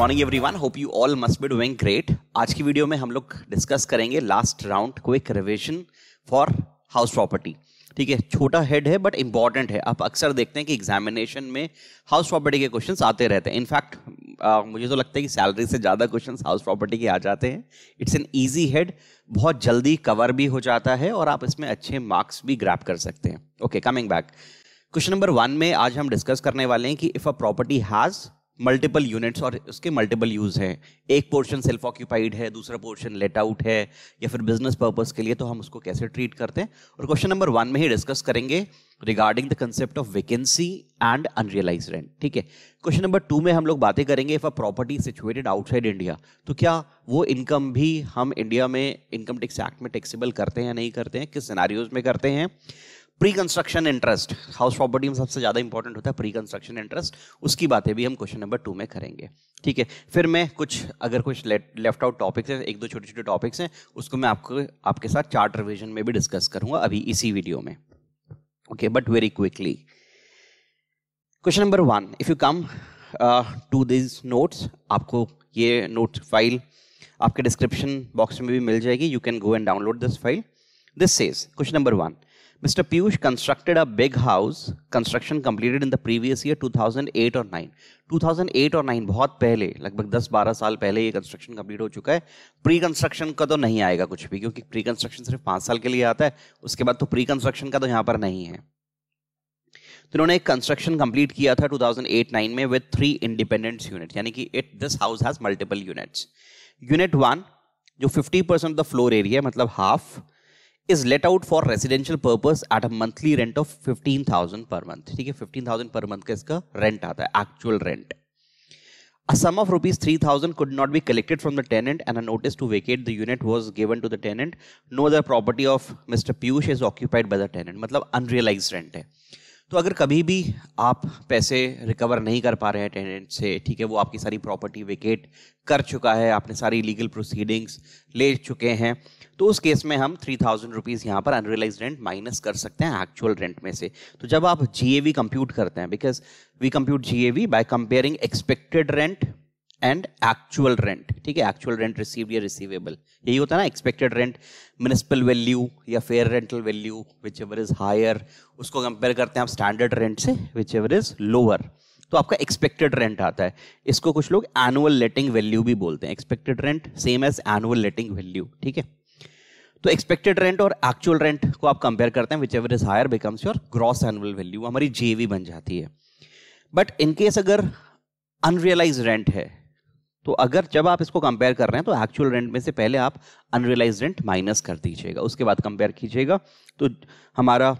Morning one hope you all must be doing great आज की video में हम लोग डिस्कस करेंगे last round quick revision for house property ठीक है छोटा हेड है बट इंपॉर्टेंट है आप अक्सर देखते हैं कि एग्जामिनेशन में हाउस प्रॉपर्टी के क्वेश्चन आते रहते हैं इनफैक्ट मुझे तो लगता है कि सैलरी से ज़्यादा क्वेश्चन हाउस प्रॉपर्टी के आ जाते हैं इट्स एन ईजी हेड बहुत जल्दी कवर भी हो जाता है और आप इसमें अच्छे मार्क्स भी ग्रैप कर सकते हैं okay coming back question number one में आज हम डिस्कस करने वाले हैं कि if a property has multiple units और उसके मल्टीपल यूज़ हैं एक पोर्शन सेल्फ ऑक्यूपाइड है दूसरा पोर्शन लेट आउट है या फिर बिजनेस पर्पज़ के लिए तो हम उसको कैसे ट्रीट करते हैं और क्वेश्चन नंबर वन में ही डिस्कस करेंगे regarding the concept of vacancy and unrealised rent ठीक है क्वेश्चन नंबर टू में हम लोग बातें करेंगे if a property situated outside India तो क्या वो इनकम भी हम इंडिया में इनकम टैक्स एक्ट में टैक्सीबल करते हैं या नहीं करते हैं किस सिनारी में करते हैं pre construction interest house property में सबसे ज़्यादा इंपॉर्टेंट होता है प्री कंस्ट्रक्शन इंटरेस्ट उसकी बातें भी हम क्वेश्चन नंबर टू में करेंगे ठीक है फिर मैं कुछ अगर कुछ लेफ्ट आउट टॉपिक्स हैं एक दो छोटे छोटे टॉपिक्स हैं उसको मैं आपको आपके साथ चार्ट रिविजन में भी डिस्कस करूंगा अभी इसी वीडियो में okay but very quickly question number one if you come to these notes आपको ये नोट फाइल आपके डिस्क्रिप्शन बॉक्स में भी मिल जाएगी you can go and download this file this says question number one Mr. Piyush constructed a big house, construction completed in the previous year 2008 or 9. 2008 or 9 बहुत पहले लगभग 10-12 साल पहले ये construction complete हो चुका है प्री कंस्ट्रक्शन का तो नहीं आएगा कुछ भी क्योंकि प्री कंस्ट्रक्शन सिर्फ पाँच साल के लिए आता है उसके बाद तो प्री कंस्ट्रक्शन का तो यहाँ पर नहीं है तो इन्होंने एक कंस्ट्रक्शन कंप्लीट किया था 2008-9 में विद थ्री इंडिपेंडेंट यूनिट यानी कि it this house has multiple units unit one जो 50 परसेंट द फ्लोर एरिया मतलब half is let out for residential purpose at a monthly rent of 15,000 per month. ठीक है 15,000 per month का इसका rent आता है actual rent. A sum of rupees 3000 could not be collected from the tenant and a notice to vacate the unit was given to the tenant. No other property of Mr. Piyush is occupied by the tenant. मतलब unrealized rent है तो अगर कभी भी आप पैसे recover नहीं कर पा रहे हैं टेनेंट से ठीक है वो आपकी सारी प्रॉपर्टी वेकेट कर चुका है आपने सारी लीगल प्रोसीडिंग्स ले चुके हैं तो उस केस में हम थ्री थाउजेंड रुपीज़ यहाँ पर अनरियलाइज रेंट माइनस कर सकते हैं एक्चुअल रेंट में से तो जब आप जी कंप्यूट करते हैं because we compute G A V by comparing expected rent and actual rent ठीक है एक्चुअल रेंट रिसीव या रिसीवेबल यही होता है ना एक्सपेक्टेड रेंट म्यूनिस्पल वैल्यू या fair rental value whichever is higher उसको कंपेयर करते हैं आप स्टैंडर्ड रेंट से विच एवर इज लोअर तो आपका एक्सपेक्टेड रेंट आता है इसको कुछ लोग एनुअल लेटिंग वैल्यू भी बोलते हैं expected rent same as annual letting value ठीक है तो एक्सपेक्टेड रेंट और एक्चुअल रेंट को आप कंपेयर करते हैं whichever is higher becomes your gross annual value हमारी जेवी बन जाती है बट इनकेस अगर अनरियलाइज रेंट है तो अगर जब आप इसको कंपेयर कर रहे हैं तो एक्चुअल रेंट में से पहले आप अनरियलाइज रेंट माइनस कर दीजिएगा उसके बाद कंपेयर कीजिएगा तो हमारा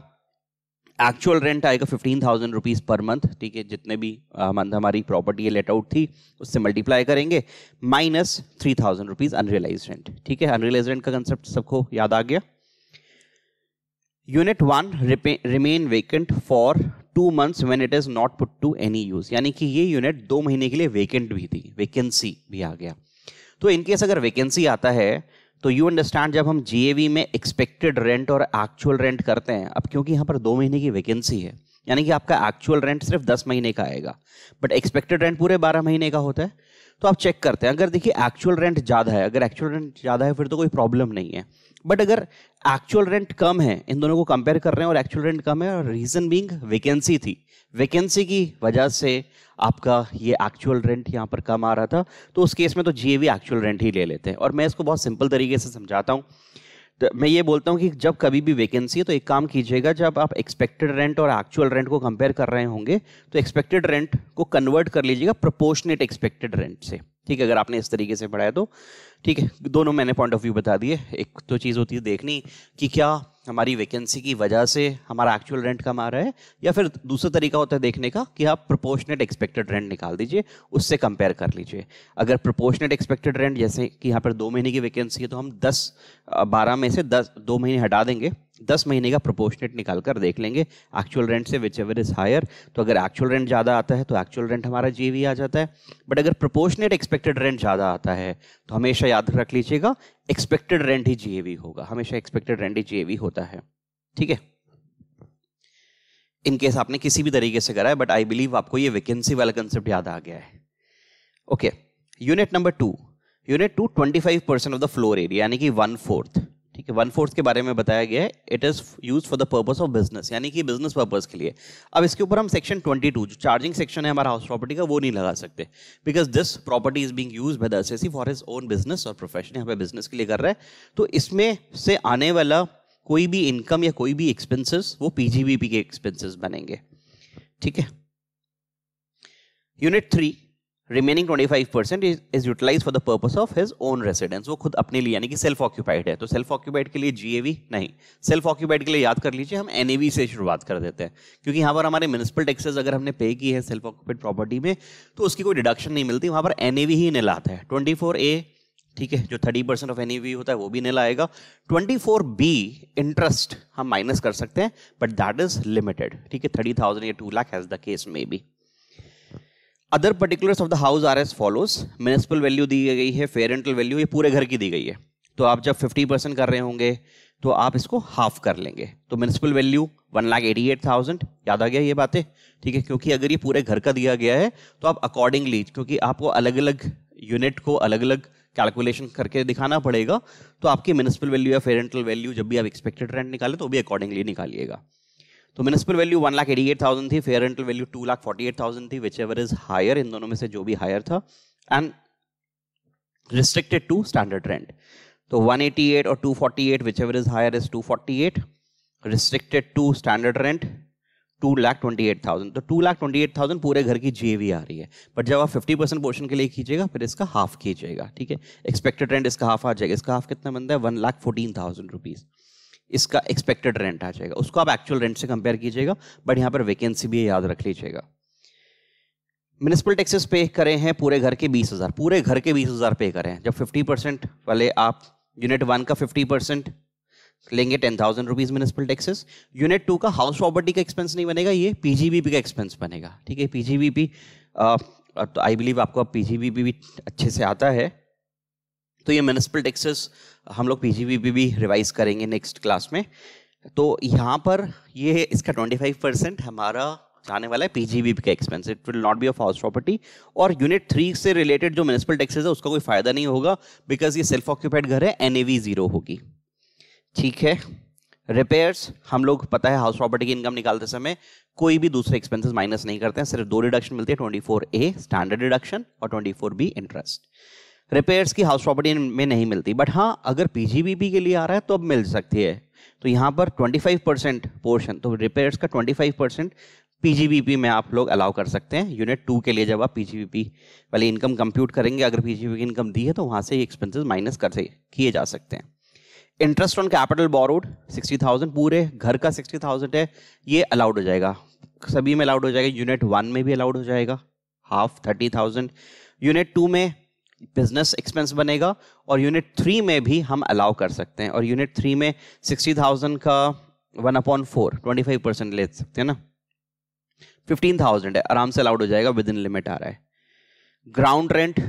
एक्चुअल रेंट आएगा fifteen thousand rupees per month ठीक है जितने भी मंथ हमारी प्रॉपर्टी है लेट आउट थी उससे मल्टीप्लाई करेंगे minus three thousand rupees unrealised rent ठीक है अनरियलाइज रेंट का कंसेप्ट सबको याद आ गया unit one remain vacant for two months when it is not put to any use यानी कि ये यूनिट दो महीने के लिए वेकेंट भी थी वेकेंसी भी आ गया तो इनकेस अगर वेकेंसी आता है तो यू अंडरस्टैंड जब हम जी में एक्सपेक्टेड रेंट और एक्चुअल रेंट करते हैं अब क्योंकि यहाँ पर दो महीने की वैकेंसी है यानी कि आपका एक्चुअल रेंट सिर्फ दस महीने का आएगा बट एक्सपेक्टेड रेंट पूरे बारह महीने का होता है तो आप चेक करते हैं अगर देखिए एक्चुअल रेंट ज़्यादा है अगर एक्चुअल रेंट ज़्यादा है फिर तो कोई प्रॉब्लम नहीं है बट अगर एक्चुअल रेंट कम है इन दोनों को कंपेयर कर रहे हैं और एक्चुअल रेंट कम है और रीज़न बींग वैकेंसी थी वैकेंसी की वजह से आपका ये एक्चुअल रेंट यहाँ पर कम आ रहा था तो उस केस में तो जी एक्चुअल रेंट ही ले लेते हैं और मैं इसको बहुत सिंपल तरीके से समझाता हूँ तो मैं ये बोलता हूँ कि जब कभी भी वैकेंसी है तो एक काम कीजिएगा जब आप एक्सपेक्टेड रेंट और एक्चुअल रेंट को कंपेयर कर रहे होंगे तो एक्सपेक्टेड रेंट को कन्वर्ट कर लीजिएगा प्रोपोर्शनेट एक्सपेक्टेड रेंट से ठीक है अगर आपने इस तरीके से पढ़ाया तो ठीक है दोनों मैंने पॉइंट ऑफ व्यू बता दिए एक तो चीज़ होती है देखनी कि क्या हमारी वैकेंसी की वजह से हमारा एक्चुअल रेंट कम आ रहा है या फिर दूसरा तरीका होता है देखने का कि आप प्रोपोर्शनेट एक्सपेक्टेड रेंट निकाल दीजिए उससे कंपेयर कर लीजिए अगर प्रोपोर्शनेट एक्सपेक्टेड रेंट जैसे कि यहाँ पर दो महीने की वैकेंसी है तो हम दस बारह में से दस दो महीने हटा देंगे दस महीने का प्रोपोर्शनेट निकाल कर देख लेंगे एक्चुअल रेंट से विच एवर इज़ हायर तो अगर एक्चुअल रेंट ज़्यादा आता है तो एक्चुअल रेंट हमारा जी आ जाता है बट अगर प्रोपोर्शनेट एक्सपेक्टेड रेंट ज़्यादा आता है तो हमेशा याद रख लीजिएगा एक्सपेक्टेड रेंट ही जीएवी होगा हमेशा एक्सपेक्टेड रेंट ही जीएवी होता है ठीक है इनकेस आपने किसी भी तरीके से करा है बट आई बिलीव आपको ये वैकेंसी वाला कंसेप्ट याद आ गया है okay unit number two unit two twenty five percent of the floor area यानी कि वन फोर्थ ठीक है वन फोर्थ के बारे में बताया गया है it is use for the purpose of business यानी कि बिजनेस पर्पस के लिए अब इसके ऊपर हम सेक्शन टू जो चार्जिंग सेक्शन है हमारा हाउस प्रॉपर्टी का वो नहीं लगा सकते because this property is being use by the assessee for his own business और प्रोफेशन यहाँ पे बिजनेस के लिए कर रहा है तो इसमें से आने वाला कोई भी इनकम या कोई भी एक्सपेंसेस वो पीजीबीपी के एक्सपेंसेस बनेंगे ठीक है unit three remaining twenty five percent is utilise for the purpose of his own residence वो खुद अपने लिए यानी कि सेल्फ ऑक्यूपाइड है तो सेल्फ ऑक्यूपाइड के लिए वी नहीं सेल्फ ऑक्यूपाइड के लिए याद कर लीजिए हम एन ए वी से शुरुआत कर देते हैं क्योंकि यहाँ पर हमारे म्यूनसिपल टैक्सेस अगर हमने पे की है सेल्फ ऑक्यूपाइड प्रॉपर्टी में तो उसकी कोई डिडक्शन नहीं मिलती वहाँ पर वी ही नहीं लाता है ट्वेंटी फोर ए ठीक है जो thirty percent of N A V होता है वो भी नहीं लाएगा ट्वेंटी फोर बी इंटरेस्ट हम माइनस कर सकते हैं बट दैट इज लिमिटेड ठीक है थर्टी थाउजेंड या two lakh as the case may be other particulars of the house are as follows municipal value दी गई है फेयर रेंटल वैल्यू ये पूरे घर की दी गई है तो आप जब फिफ्टी परसेंट कर रहे होंगे तो आप इसको हाफ कर लेंगे तो municipal value one lakh eighty eight thousand याद आ गया ये बातें ठीक है क्योंकि अगर ये पूरे घर का दिया गया है तो आप अकॉर्डिंगली क्योंकि आपको अलग अलग यूनिट को अलग अलग कैलकुलेशन करके दिखाना पड़ेगा तो आपकी म्यूनसिपल वैल्यू या फेरेंटल वैल्यू जब भी आप एक्सपेक्टेड रेंट निकालें तो भी अकॉर्डिंगली निकालिएगा तो municipal value one lakh eighty eight thousand थी fair rental value two lakh forty eight thousand थी विच एवर इज हायर इन दोनों में से जो भी हायर था and restricted to standard rent तो एट और eight whichever is higher is two forty eight restricted to lakh twenty eight thousand तो two lakh twenty eight thousand पूरे घर की जीएवी आ रही है बट जब आप फिफ्टी परसेंट पोर्शन के लिए खींचेगा फिर इसका हाफ खींचेगा ठीक है एक्सपेक्टेड रेंट इसका हाफ आ जाएगा इसका हाफ कितना बनता है one lakh fourteen thousand rupees इसका एक्सपेक्टेड रेंट आ जाएगा उसको आप एक्चुअल रेंट से कंपेयर कीजिएगा बट यहाँ पर वैकेंसी भी याद रख लीजिएगा म्यूनसिपल टैक्सेस पे करें हैं पूरे घर के बीस हज़ार पूरे घर के बीस हज़ार पे करें जब फिफ्टी परसेंट वाले आप यूनिट वन का फिफ्टी परसेंट लेंगे ten thousand rupees municipal taxes unit two का हाउस प्रॉपर्टी का एक्सपेंस नहीं बनेगा ये पीजीबीपी का एक्सपेंस बनेगा ठीक है पीजीबीपी तो आई बिलीव आपको पीजीबीपी भी अच्छे से आता है तो ये म्यूनसिपल टैक्सेस हम लोग पी भी, भी रिवाइज करेंगे नेक्स्ट क्लास में तो यहाँ पर ये इसका 25 परसेंट हमारा जाने वाला है पी का expense it will not be of house property और यूनिट थ्री से रिलेटेड जो म्यूनसिपल टैक्सेस है उसका कोई फायदा नहीं होगा बिकॉज ये सेल्फ ऑक्यूपाइड घर है एन जीरो होगी ठीक है रिपेयर्स हम लोग पता है हाउस प्रॉपर्टी की इनकम निकालते समय कोई भी दूसरे एक्सपेंसेस माइनस नहीं करते हैं सिर्फ दो रिडक्शन मिलती है twenty four A standard reduction और twenty four B interest repairs की हाउस प्रॉपर्टी में नहीं मिलती बट हाँ अगर पीजीबीपी के लिए आ रहा है तो अब मिल सकती है तो यहाँ पर 25 परसेंट पोर्शन तो रिपेयर्स का 25 परसेंट पीजीबीपी में आप लोग अलाउ कर सकते हैं यूनिट टू के लिए जब आप पीजीबीपी वाली इनकम कंप्यूट करेंगे अगर पीजीबीपी की इनकम दी है तो वहाँ से एक्सपेंसेस माइनस कर से किए जा सकते हैं interest on capital borrowed sixty thousand पूरे घर का सिक्सटी थाउजेंड है ये अलाउड हो जाएगा सभी में अलाउड हो जाएगा यूनिट वन में भी अलाउड हो जाएगा half thirty thousand unit two में बिजनेस एक्सपेंस बनेगा और यूनिट थ्री में भी हम अलाउ कर सकते हैं और यूनिट थ्री में सिक्सटी थाउजेंड का one upon four twenty five percent ले सकते हैं ना फिफ्टीन थाउजेंड है आराम से अलाउड हो जाएगा विद इन लिमिट आ रहा है ग्राउंड रेंट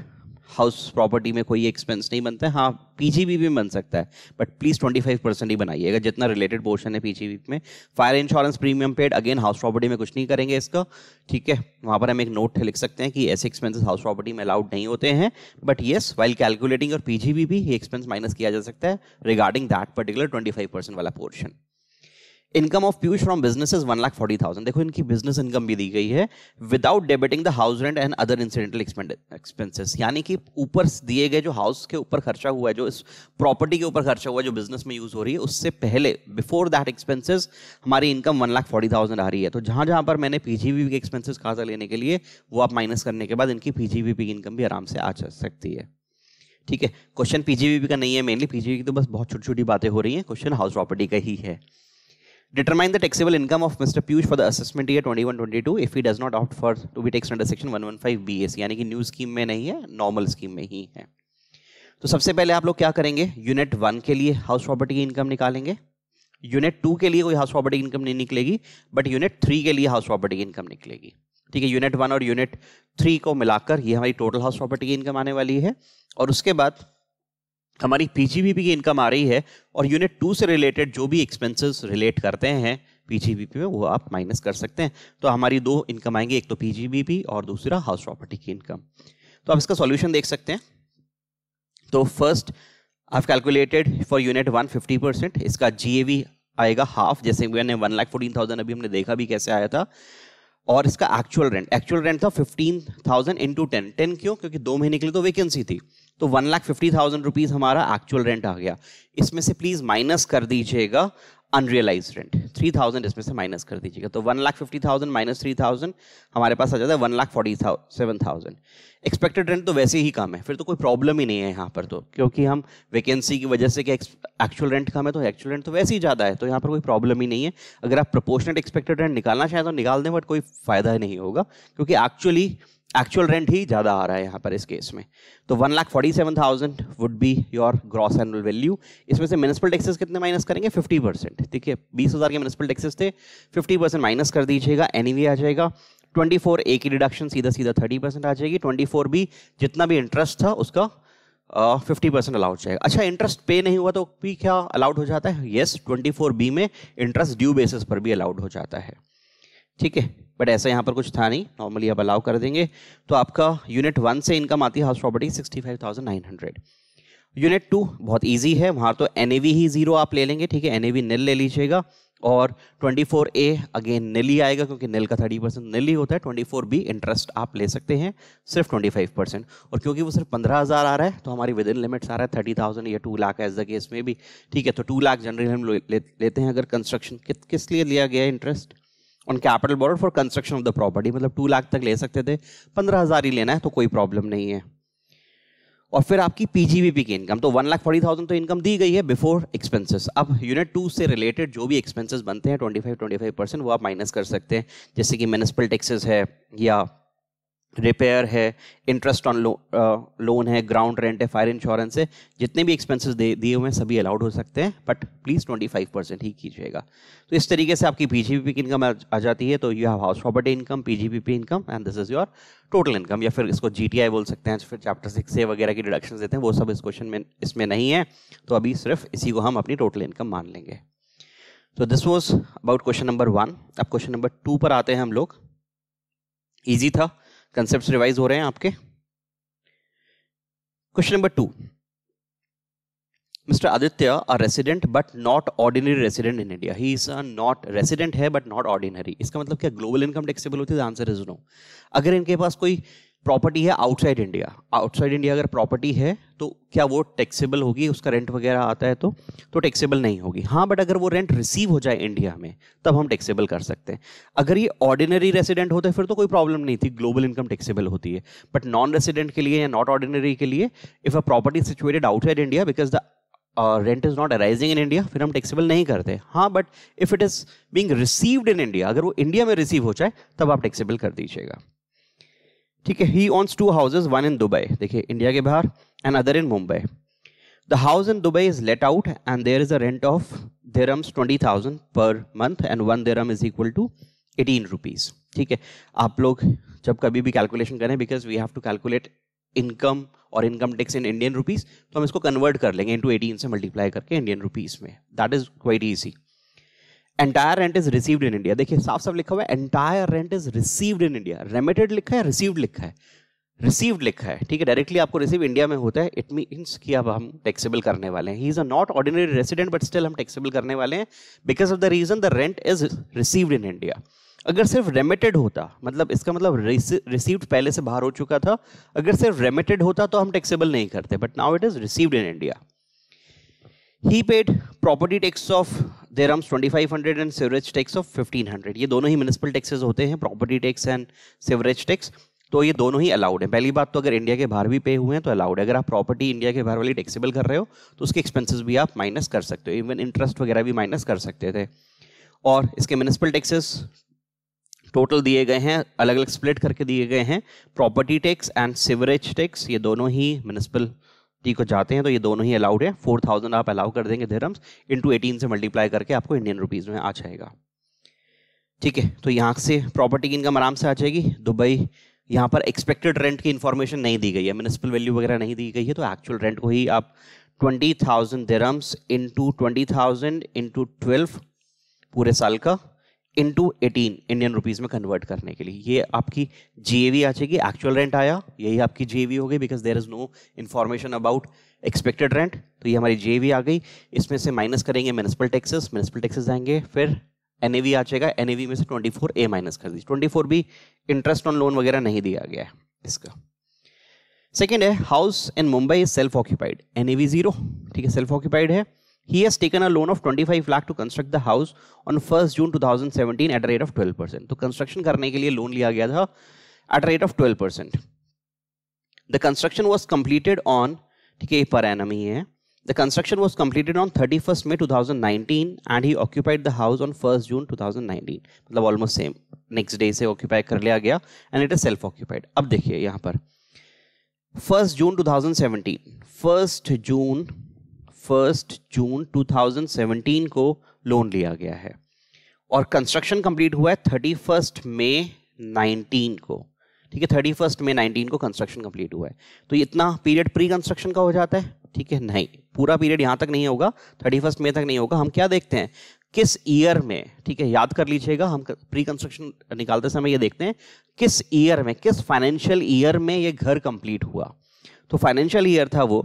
हाउस प्रॉपर्टी में कोई एक्सपेंस नहीं बनता है हाँ पीजीबी भी बन सकता है but please twenty five percent ही बनाइएगा जितना रिलेटेड पोर्शन है पीजीबी में fire insurance premium paid again house property में कुछ नहीं करेंगे इसका ठीक है वहाँ पर हम एक नोट लिख सकते हैं कि ऐसे एक्सपेंसेस हाउस प्रॉपर्टी में अलाउड नहीं होते हैं बट येस वाइल कैलकुलेटिंग और पीजीबी भी एक्सपेंस माइनस किया जा सकता है रिगार्डिंग दैट पर्टिकुलर ट्वेंटी वाला पोर्शन इनकम ऑफ पीयूष from business is one lakh forty thousand देखो इनकी बिजनेस इनकम भी दी गई है without debiting the house rent and other incidental expenses यानी कि ऊपर दिए गए जो हाउस के ऊपर खर्चा हुआ है जो इस प्रॉपर्टी के ऊपर खर्चा हुआ है जो बिजनेस में यूज हो रही है उससे पहले बिफोर दैट एक्सपेंसिस हमारी income one lakh forty thousand आ रही है तो जहां जहां पर मैंने पीजीबीपी के एक्सपेंसिस कहा था लेने के लिए वो आप माइनस करने के बाद इनकी पीजीबीपी की इनकम भी आराम से आ सकती है ठीक है क्वेश्चन पीजीबीपी का नहीं है मेनली पीजीबी की तो बस बहुत छोटी छोटी बातें हो रही हैं क्वेश्चन हाउस प्रॉपर्टी का ही है Determine the taxable income of Mr. Piyush for the assessment year 21-22 if he does not opt for to be taxed under section 115 BS यानी कि new scheme में नहीं है normal scheme में ही है तो सबसे पहले आप लोग क्या करेंगे Unit one के लिए house property की income निकालेंगे Unit two के लिए कोई house property की income नहीं निकलेगी but unit three के लिए house property की income निकलेगी ठीक है unit one और unit three को मिलाकर ये हमारी total house property की income आने वाली है और उसके बाद हमारी पीजीबीपी की इनकम आ रही है और यूनिट टू से रिलेटेड जो भी एक्सपेंसेस रिलेट करते हैं पीजीबीपी में वो आप माइनस कर सकते हैं तो हमारी दो इनकम आएंगी एक तो पीजीबीपी और दूसरा हाउस प्रॉपर्टी की इनकम तो आप इसका सॉल्यूशन देख सकते हैं तो first I calculated for unit one percent इसका जी आएगा हाफ जैसे मैंने वन लाख फोर्टीन थाउजेंड अभी हमने देखा भी कैसे आया था और इसका एक्चुअल रेंट एक्चुअल रेंट था fifteen thousand into ten ten क्यों क्योंकि दो महीने के लिए तो वैकेंसी थी तो one lakh fifty thousand rupees हमारा एक्चुअल रेंट आ गया इसमें से प्लीज़ माइनस कर दीजिएगा अनरियलाइज रेंट थ्री थाउजेंड इसमें से माइनस कर दीजिएगा तो one lakh fifty thousand minus three thousand हमारे पास आ जाता है one lakh forty seven thousand expected rent तो वैसे ही कम है फिर तो कोई प्रॉब्लम ही नहीं है यहाँ पर तो क्योंकि हम वैकेंसी की वजह से एक्चुअल रेंट कम है तो एक्चुअल रेंट तो वैसे ही ज़्यादा है तो यहाँ पर कोई प्रॉब्लम ही नहीं है अगर आप प्रोपोर्शनेट एक्सपेक्टेड रेंट निकालना चाहें तो निकाल दें बट कोई फ़ायदा नहीं होगा क्योंकि एक्चुअली एक्चुअल रेंट ही ज़्यादा आ रहा है यहाँ पर इस केस में तो one lakh forty seven thousand would be your gross annual value इसमें से म्यूनसिपल टैक्सेस कितने माइनस करेंगे फिफ्टी परसेंट ठीक है बीस हज़ार के म्यूनसिपल टैक्सेस थे फिफ्टी परसेंट माइनस कर दीजिएगा एनी आ जाएगा ट्वेंटी फोर ए की डिडक्शन सीधा सीधा थर्टी परसेंट आ जाएगी ट्वेंटी फोर बी जितना भी इंटरेस्ट था उसका फिफ्टी परसेंट अलाउड जाएगा अच्छा इंटरेस्ट पे नहीं हुआ तो भी क्या अलाउड हो जाता है येस ट्वेंटी फोर बी में इंटरेस्ट ड्यू बेसिस पर भी अलाउड हो जाता है ठीक है बट ऐसा यहाँ पर कुछ था नहीं नॉर्मली अब अलाउ कर देंगे तो आपका यूनिट वन से इनकम आती है house property sixty five thousand nine hundred unit two बहुत ईजी है वहाँ तो एन ही जीरो आप ले लेंगे ठीक है एन निल ले लीजिएगा और 24 ए अगेन निल ही आएगा क्योंकि निल का 30 परसेंट निल ही होता है 24 बी इंटरेस्ट आप ले सकते हैं सिर्फ 25 परसेंट और क्योंकि वो सिर्फ 15,000 आ रहा है तो हमारी विद इन लिमिट्स आ रहा है 30,000 या 2 लाख एज द केस में भी ठीक है तो 2 लाख जनरली हम ले, लेते हैं अगर कंस्ट्रक्शन कि, किस लिए लिया गया interest on capital borrowed for construction of the property मतलब टू लाख तक ले सकते थे पंद्रह हज़ार ही लेना है तो कोई प्रॉब्लम नहीं है और फिर आपकी पीजीबीपी की इनकम तो वन लाख फोर्टी थाउजेंड तो इनकम दी गई है बिफोर एक्सपेंसेस अब यूनिट टू से रिलेटेड जो भी एक्सपेंसेस बनते हैं twenty five twenty five percent वो आप माइनस कर सकते हैं जैसे कि म्यूनसिपल टैक्सेस है या रिपेयर है इंटरेस्ट ऑन लोन है ग्राउंड रेंट है फायर इंश्योरेंस है जितने भी एक्सपेंसेस दे दिए हुए हैं सभी अलाउड हो सकते हैं but please twenty five percent ही कीजिएगा तो इस तरीके से आपकी पी जी पी पी की इनकम आ जाती है तो you have house property income P income and this is your total income या फिर इसको जी टी आई बोल सकते हैं फिर चैप्टर सिक्स ए वगैरह की डिडक्शन देते हैं वो सब इस क्वेश्चन में इसमें नहीं है तो अभी सिर्फ इसी को हम अपनी टोटल इनकम मान लेंगे तो this was about question number one अब क्वेश्चन नंबर टू पर आते हैं हम लोग ईजी था कंसेप्ट रिवाइज हो रहे हैं आपके question number two mister Aditya a resident but not ordinary resident in India he is a not resident है बट नॉट ऑर्डिनरी इसका मतलब क्या ग्लोबल इनकम टैक्सेबल होती है आंसर इज नो अगर इनके पास कोई प्रॉपर्टी है आउटसाइड इंडिया आउटसाइड इंडिया अगर प्रॉपर्टी है तो क्या वो टैक्सेबल होगी उसका रेंट वगैरह आता है तो तो टैक्सेबल नहीं होगी हाँ बट अगर वो रेंट रिसीव हो जाए इंडिया में तब हम टैक्सेबल कर सकते हैं अगर ये ऑर्डिनरी रेसिडेंट होते फिर तो कोई प्रॉब्लम नहीं थी ग्लोबल इनकम टैक्सेबल होती है बट नॉन रेसिडेंट के लिए या नॉट ऑर्डिनरी के लिए if a property situated outside India because the rent is not arising in India फिर हम टैक्सेबल नहीं करते हाँ but if it is being received in India अगर वो इंडिया में रिसीव हो जाए तब आप टैक्सेबल कर दीजिएगा ठीक है he owns two houses one in Dubai देखिए इंडिया के बाहर and other in Mumbai the house in Dubai is let out and there is a rent of dirhams twenty thousand per month and one dirham is equal to eighteen rupees ठीक है आप लोग जब कभी भी कैलकुलेशन करें because we have to calculate income और income tax in Indian rupees तो हम इसको कन्वर्ट कर लेंगे इंटू एटीन से मल्टीप्लाई करके इंडियन रुपीज़ में that is quite easy entire rent is received in India देखिए साफ साफ लिखा हुआ है entire rent is received in India remitted लिखा है रिसीव्ड लिखा है रिसीव्ड लिखा है ठीक है डायरेक्टली आपको रिसीव इंडिया में होता है इट मीन्स कि अब हम टैक्सेबल करने वाले हैं he is a not ordinary resident but still हम टैक्सेबल करने वाले हैं because of the reason the rent is received in India अगर सिर्फ रेमिटेड होता मतलब इसका मतलब रिसीव्ड पहले से बाहर हो चुका था अगर सिर्फ रेमिटेड होता तो हम टैक्सेबल नहीं करते but now it is received in India he paid property tax of Dehram's twenty five hundred and of tax of fifteen hundred ये दोनों ही म्यूनसिपल taxes होते हैं property tax and sewerage tax तो ये दोनों ही अलाउड है पहली बात तो अगर इंडिया के बाहर भी पे हुए हैं तो अलाउड है अगर आप प्रॉपर्टी इंडिया के बाहर वाली टैक्सेबल कर रहे हो तो उसके एक्सपेंसेस भी आप माइनस कर सकते हो इवन इंटरेस्ट वगैरह भी माइनस कर सकते थे और इसके म्यूनिसिपल टैक्सेस टोटल दिए गए हैं अलग अलग स्प्लिट करके दिए गए हैं property tax and sewerage tax ये दोनों ही म्यूनसिपल टी को जाते हैं तो ये दोनों ही अलाउड है फोर थाउजेंड आप अलाउ कर देंगे धर्म्स इंटू एटीन से मल्टीप्लाई करके आपको इंडियन रुपीज़ में आ जाएगा ठीक है तो यहाँ से प्रॉपर्टी की इनकम आराम से आ जाएगी दुबई यहाँ पर एक्सपेक्टेड रेंट की इन्फॉर्मेशन नहीं दी गई है म्यूनसिपल वैल्यू वगैरह नहीं दी गई है तो एक्चुअल रेंट को ही आप twenty thousand dirhams into twenty thousand into twelve पूरे साल का इंटू एटीन इंडियन रुपीज में कन्वर्ट करने के लिए ये आपकी जीएवी आ जाएगी एक्चुअल रेंट आया यही आपकी जीएवी हो गई because there is no information about expected rent तो ये हमारी जीएवी आ गई इसमें से माइनस करेंगे म्यूनसिपल टैक्सेस म्यूनसिपल टैक्सेस आएंगे फिर एन आ जाएगा एन में से ट्वेंटी फोर ए माइनस कर दीजिए ट्वेंटी फोर भी इंटरेस्ट ऑन लोन वगैरह नहीं दिया गया है इसका सेकेंड है house in Mumbai is self occupied an zero ठीक है सेल्फ ऑक्यूपाइड है He has taken a loan of 25 lakh to construct the house on first June 2017 at rate of 12 percent तो कंस्ट्रक्शन करने के लिए लोन लिया गया था एट रेट ऑफ 12 परसेंट the construction was completed on ठीक है पर एनम ही है the construction was completed on thirty first May two thousand nineteen and he occupied the house on first June two thousand nineteen मतलब ऑलमोस्ट सेम नेक्स्ट डे से occupy कर लिया गया and it is self occupied अब देखिए यहाँ पर first June 2017 first June first June 2017 को लोन लिया गया है और कंस्ट्रक्शन कंप्लीट हुआ है थर्टी फर्स्ट मे नाइनटीन को ठीक है थर्टी फर्स्ट मे नाइनटीन को कंस्ट्रक्शन कंप्लीट हुआ है तो इतना पीरियड प्री कंस्ट्रक्शन का हो जाता है ठीक है नहीं पूरा पीरियड यहाँ तक नहीं होगा थर्टी फर्स्ट मे तक नहीं होगा हम क्या देखते हैं किस ईयर में ठीक है याद कर लीजिएगा हम प्री कंस्ट्रक्शन निकालते समय ये देखते हैं किस ईयर में किस फाइनेंशियल ईयर में ये घर कंप्लीट हुआ तो फाइनेंशियल ईयर था वो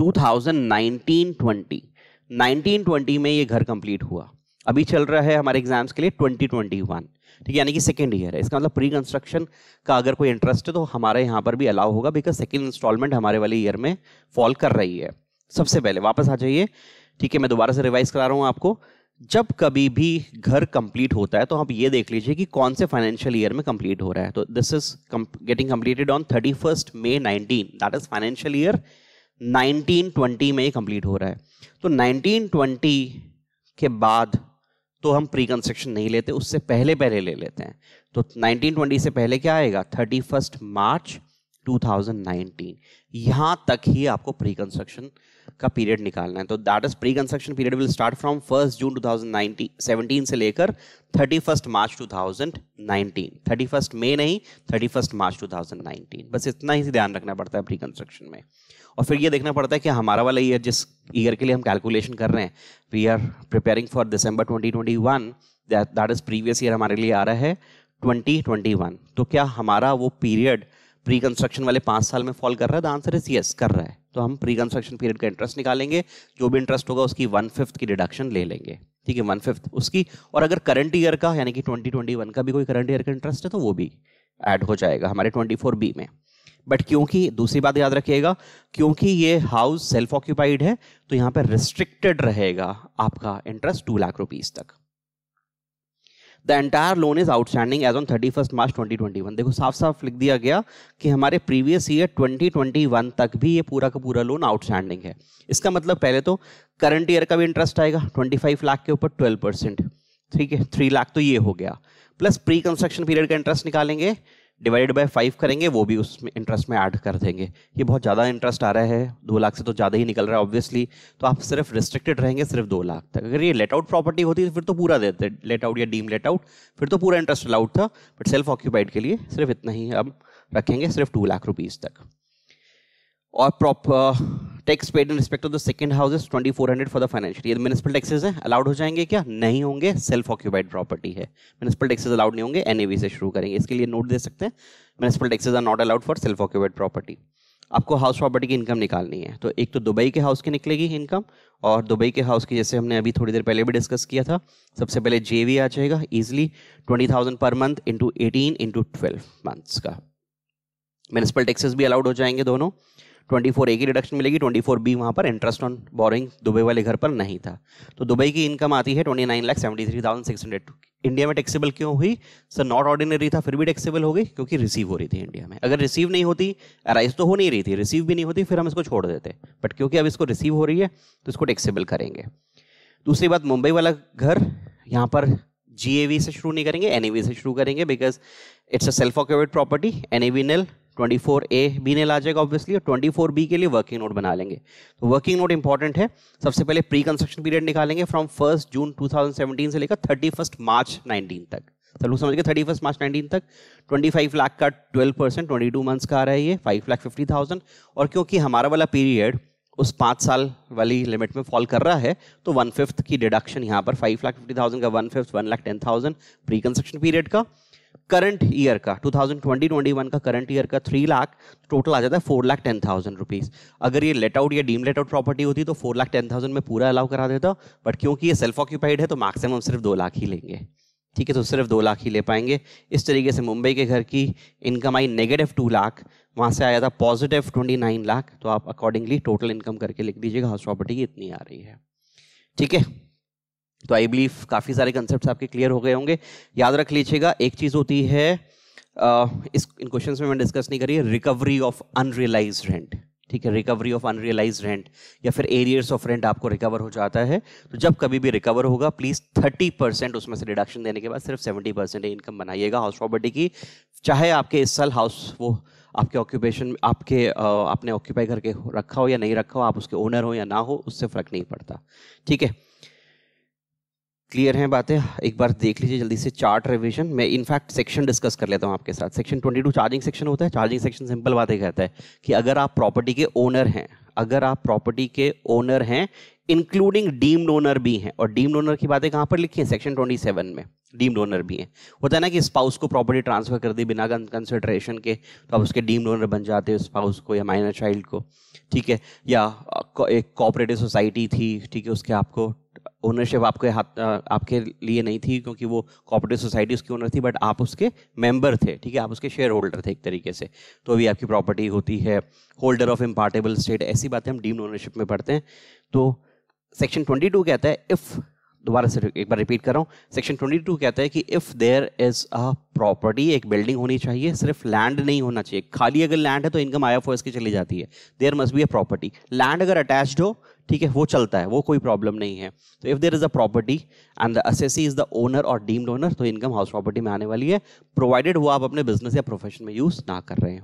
2019-20 1920 में ये घर कंप्लीट हुआ अभी चल रहा है हमारे एग्जाम्स के लिए 2021 ठीक है यानी कि सेकेंड ईयर है इसका मतलब प्री कंस्ट्रक्शन का अगर कोई इंटरेस्ट है तो हमारे यहाँ पर भी अलाउ होगा बिकॉज सेकेंड इंस्टॉलमेंट हमारे वाले ईयर में फॉल कर रही है सबसे पहले वापस आ जाइए ठीक है मैं दोबारा से रिवाइज करा रहा हूँ आपको जब कभी भी घर कंप्लीट होता है तो आप ये देख लीजिए कि कौन से फाइनेंशियल ईयर में कंप्लीट हो रहा है तो this is getting completed on thirty first May nineteen that is financial year 1920 में ही कंप्लीट हो रहा है तो 1920 के बाद तो हम प्री कंस्ट्रक्शन नहीं लेते उससे पहले पहले ले लेते हैं तो 1920 से पहले क्या आएगा थर्टी मार्च 2019 यहां तक ही आपको प्री कंस्ट्रक्शन का पीरियड निकालना है तो that is pre construction period will start from first June 2019 17 से लेकर 31 मार्च 2019 31 मई नहीं 31 मार्च 2019 बस इतना ही ध्यान रखना पड़ता है प्री कंस्ट्रक्शन में और फिर ये देखना पड़ता है कि हमारा वाला ईयर जिस ईयर के लिए हम कैलकुलेशन कर रहे हैं we are preparing for December 2021 that is previous year हमारे लिए आ रहा है 2021 तो क्या हमारा वो पीरियड प्री कंस्ट्रक्शन वाले पाँच साल में फॉल कर रहा है तो आंसर इज यस कर रहा है तो हम प्री कंस्ट्रक्शन पीरियड का इंटरेस्ट निकालेंगे जो भी इंटरेस्ट होगा उसकी वन फिफ्थ की डिडक्शन ले लेंगे ठीक है वन फिफ्थ उसकी और अगर करंट ईयर का यानी कि ट्वेंटी ट्वेंटी वन का भी कोई करंट ईयर का इंटरेस्ट है तो वो भी ऐड हो जाएगा हमारे ट्वेंटी फोर बी में बट क्योंकि दूसरी बात याद रखिएगा क्योंकि ये हाउस सेल्फ ऑक्यूपाइड है तो यहाँ पर रिस्ट्रिक्टेड रहेगा आपका इंटरेस्ट टू लाख रुपीज़ तक the entire loan is outstanding as on thirty first March twenty twenty one देखो साफ साफ लिख दिया गया कि हमारे previous year twenty twenty one तक भी ये पूरा का पूरा लोन आउटस्टैंडिंग है इसका मतलब पहले तो करंट ईयर का भी इंटरेस्ट आएगा ट्वेंटी फाइव लाख के ऊपर ट्वेल्व परसेंट ठीक है थ्री लाख तो ये हो गया प्लस प्री कंस्ट्रक्शन पीरियड का इंटरेस्ट निकालेंगे डिवाइडेड बाय फाइव करेंगे वो भी उसमें इंटरेस्ट में ऐड कर देंगे ये बहुत ज़्यादा इंटरेस्ट आ रहा है दो लाख से तो ज़्यादा ही निकल रहा है ऑब्वियसली तो आप सिर्फ रिस्ट्रिक्टेड रहेंगे सिर्फ दो लाख तक अगर ये लेट आउट प्रॉपर्टी होती तो फिर तो पूरा देते लेट आउट या डीम लेट आउट फिर तो पूरा इंटरेस्ट अलाउड था बट सेल्फ ऑक्यूपाइड के लिए सिर्फ इतना ही अब रखेंगे सिर्फ टू लाख रुपीज़ तक और prop tax paid in respect of the second house is hundred for the financial ये म्यूनसिपल टैक्सेस है अलाउड हो जाएंगे क्या नहीं होंगे सेल्फ ऑक्यूपाइड प्रॉपर्टी है म्यूनसिपल टैक्सेस अलाउड नहीं होंगे एनएवी से शुरू करेंगे इसके लिए नोट दे सकते हैं municipal taxes are not allowed for self occupied property आपको हाउस प्रॉपर्टी की इनकम निकालनी है तो एक तो दुबई के हाउस की निकलेगी इनकम और दुबई के हाउस की जैसे हमने अभी थोड़ी देर पहले भी डिस्कस किया था सबसे पहले जे आ जाएगा easily twenty thousand per month into eighteen into twelve months का म्यूनसिपल टैक्सेस भी अलाउड हो जाएंगे दोनों ट्वेंटी फोर ए की रिडक्शन मिलेगी ट्वेंटी फोर बी वहाँ पर इंटरेस्ट ऑन बोरिंग दुबई वाले घर पर नहीं था तो दुबई की इनकम आती है twenty nine lakh seventy three thousand six hundred India में टैक्सेबल क्यों हुई सर नॉट ऑर्डिनरी था फिर भी टैक्सेबल हो गई क्योंकि रिसीव हो रही थी इंडिया में अगर रिसीव नहीं होती अराइज तो हो नहीं रही थी रिसीव भी नहीं होती फिर हम इसको छोड़ देते बट क्योंकि अब इसको रिसीव हो रही है तो इसको टैक्सेबल करेंगे दूसरी बात मुंबई वाला घर यहाँ पर जी से शुरू नहीं करेंगे एन से शुरू करेंगे because it's a self occupied property N L twenty four A B ने ला जाएगा ऑब्वियसली और ट्वेंटी फोर बी के लिए वर्किंग नोट बना लेंगे तो वर्किंग नोट इंपॉर्टेंट है सबसे पहले प्री कंस्ट्रक्शन पीरियड निकालेंगे फ्रॉम फर्स्ट जून 2017 से लेकर थर्टी फर्स्ट मार्च नाइनटीन तक सब लोग समझ गए थर्टी फर्स्ट मार्च नाइनटीन तक ट्वेंटी फाइव लाख का twelve percent twenty two months का आ रहा है ये फाइव लाख फिफ्टी थाउजेंड और क्योंकि हमारा वाला पीरियड उस पाँच साल वाली लिमिट में फॉल कर रहा है तो वन फिफ्थ की डिडक्शन यहाँ पर फाइव लाख फिफ्टी थाउजेंड का one fifth one lakh ten thousand pre construction period का करंट ईयर का 2020-21 का करंट ईयर का थ्री लाख टोटल आ जाता है four lakh ten thousand rupees अगर ये लेट आउट या डीम लेट आउट प्रॉपर्टी होती तो फोर लाख टेन थाउजेंड में पूरा अलाउ करा देता बट क्योंकि ये सेल्फ ऑक्यूपाइड है तो मैक्सिमम सिर्फ दो लाख ही लेंगे ठीक है तो सिर्फ दो लाख ही ले पाएंगे इस तरीके से मुंबई के घर की इनकम आई नेगेटिव टू लाख वहाँ से आया था पॉजिटिव ट्वेंटी नाइन लाख तो आप अकॉर्डिंगली टोटल इनकम करके लिख दीजिएगा हाउस प्रॉपर्टी की इतनी आ रही है ठीक है तो आई बिलीव काफ़ी सारे कंसेप्ट आपके क्लियर हो गए होंगे याद रख लीजिएगा एक चीज़ होती है इस इन क्वेश्चन में मैं डिस्कस नहीं करी रिकवरी ऑफ अनरियलाइज रेंट ठीक है रिकवरी ऑफ अनरियलाइज रेंट या फिर एरियर्स ऑफ रेंट आपको रिकवर हो जाता है तो जब कभी भी रिकवर होगा प्लीज़ थर्टी परसेंट उसमें से रिडक्शन देने के बाद सिर्फ सेवेंटी परसेंट इनकम बनाइएगा हाउस प्रॉपर्टी की चाहे आपके इस साल हाउस वो आपके ऑक्यूपेशन आपके आपने ऑक्यूपाई करके रखा हो या नहीं रखा हो आप उसके ओनर हो या ना हो उससे फ़र्क नहीं पड़ता ठीक है क्लियर हैं बातें एक बार देख लीजिए जल्दी से चार्ट रिविजन मैं इनफैक्ट सेक्शन डिस्कस कर लेता हूँ आपके साथ सेक्शन 22 चार्जिंग सेक्शन होता है चार्जिंग सेक्शन सिंपल बातें कहता है कि अगर आप प्रॉपर्टी के ओनर हैं अगर आप प्रॉपर्टी के ओनर हैं इंक्लूडिंग डीम्ड ओनर भी हैं और डीम्ड ओनर की बातें कहाँ पर लिखी हैं सेक्शन ट्वेंटी में डीम्ड ओनर भी हैं होता है ना कि स्पाउस को प्रॉपर्टी ट्रांसफर कर दी बिना कंसिडरेशन के तो आप उसके डीम्ड ओनर बन जाते हो स्पाउस को या माइनर चाइल्ड को ठीक है या एक कोऑपरेटिव सोसाइटी थी ठीक है उसके आपको ओनरशिप आपके हाथ आपके लिए नहीं थी क्योंकि वो कॉपरेटिव सोसाइटी उसकी ओनर थी बट आप उसके मेंबर थे ठीक है आप उसके शेयर होल्डर थे एक तरीके से तो अभी आपकी प्रॉपर्टी होती है होल्डर ऑफ इम्पार्टेबल स्टेट ऐसी बातें हम डीम्ड ओनरशिप में पढ़ते हैं तो सेक्शन ट्वेंटी टू कहता है इफ़ दोबारा से एक बार रिपीट कर रहा हूँ सेक्शन 22 कहता है कि if there is a property एक बिल्डिंग होनी चाहिए सिर्फ लैंड नहीं होना चाहिए खाली अगर लैंड है तो इनकम आई एफ की चली जाती है there must be a property land अगर अटैच्ड हो ठीक है वो चलता है वो कोई प्रॉब्लम नहीं है तो if there is a property and the assessee is the owner और डीम्ड ओनर तो इनकम हाउस प्रॉपर्टी में आने वाली है प्रोवाइडेड वो आप अपने बिजनेस या प्रोफेशन में यूज़ ना कर रहे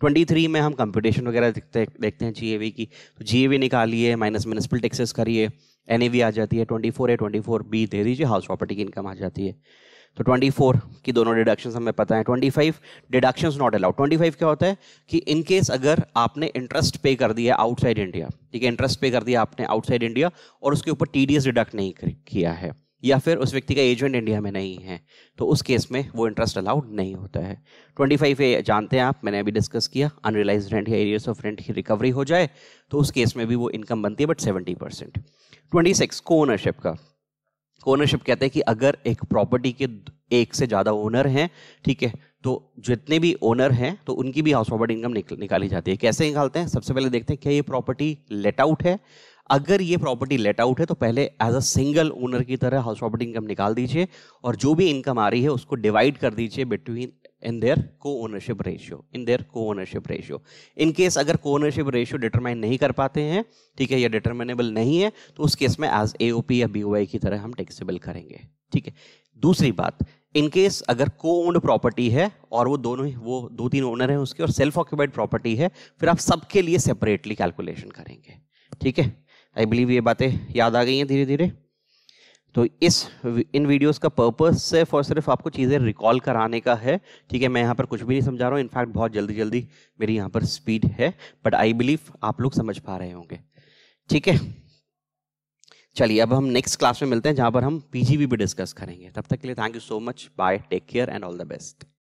ट्वेंटी 23 में हम कंपटीशन वगैरह देखते देखते हैं जी की तो जी निकालिए माइनस म्यूनसिपल टैक्सेस करिए एन आ जाती है twenty four A twenty four B दे दीजिए हाउस प्रॉपर्टी की इनकम आ जाती है तो ट्वेंटी फोर की दोनों डिडक्शन हमें पता है twenty five deduction not allowed twenty five क्या होता है कि इनकेस अगर आपने इंटरेस्ट पे कर दिया आउटसाइड इंडिया ठीक है इंटरेस्ट पे कर दिया आपने आउटसाइड इंडिया और उसके ऊपर एस डिडक्ट नहीं किया है या फिर उस व्यक्ति का एजेंट इंडिया में नहीं है तो उस केस में वो इंटरेस्ट अलाउड नहीं होता है ट्वेंटी फाइव ए जानते हैं आप मैंने अभी डिस्कस किया अनरियलाइज रेंट या एरियस ऑफ रेंट की रिकवरी हो जाए तो उस केस में भी वो इनकम बनती है but seventy percent twenty six co ownership का ओनरशिप कहते हैं कि अगर एक प्रॉपर्टी के एक से ज़्यादा ओनर हैं ठीक है तो जितने भी ओनर हैं तो उनकी भी हाउस प्रॉपर्टी इनकम निकाली जाती है कैसे निकालते हैं सबसे पहले देखते हैं क्या ये प्रॉपर्टी लेट आउट है अगर ये प्रॉपर्टी लेट आउट है तो पहले एज अ सिंगल ओनर की तरह हाउस प्रॉपर्टी इनकम निकाल दीजिए और जो भी इनकम आ रही है उसको डिवाइड कर दीजिए between in their co ownership ratio in their co ownership ratio in case अगर को ओनरशिप रेशियो डिटरमाइन नहीं कर पाते हैं ठीक है या डिटरमाइनेबल नहीं है तो उस केस में एज ए या बी की तरह हम टैक्सेबल करेंगे ठीक है दूसरी बात इनकेस अगर को ओन्ड प्रॉपर्टी है और वो दोनों वो दो तीन ओनर हैं उसके और सेल्फ ऑक्यूपाइड प्रॉपर्टी है फिर आप सबके लिए सेपरेटली कैलकुलेशन करेंगे ठीक है आई बिलीव ये बातें याद आ गई हैं धीरे धीरे तो इस इन वीडियोस का पर्पस सिर्फ और सिर्फ आपको चीज़ें रिकॉल कराने का है ठीक है मैं यहाँ पर कुछ भी नहीं समझा रहा हूँ इनफैक्ट बहुत जल्दी जल्दी मेरी यहाँ पर स्पीड है बट आई बिलीव आप लोग समझ पा रहे होंगे ठीक है चलिए अब हम नेक्स्ट क्लास में मिलते हैं जहाँ पर हम पी भी डिस्कस करेंगे तब तक के लिए thank you so much bye take care and all the best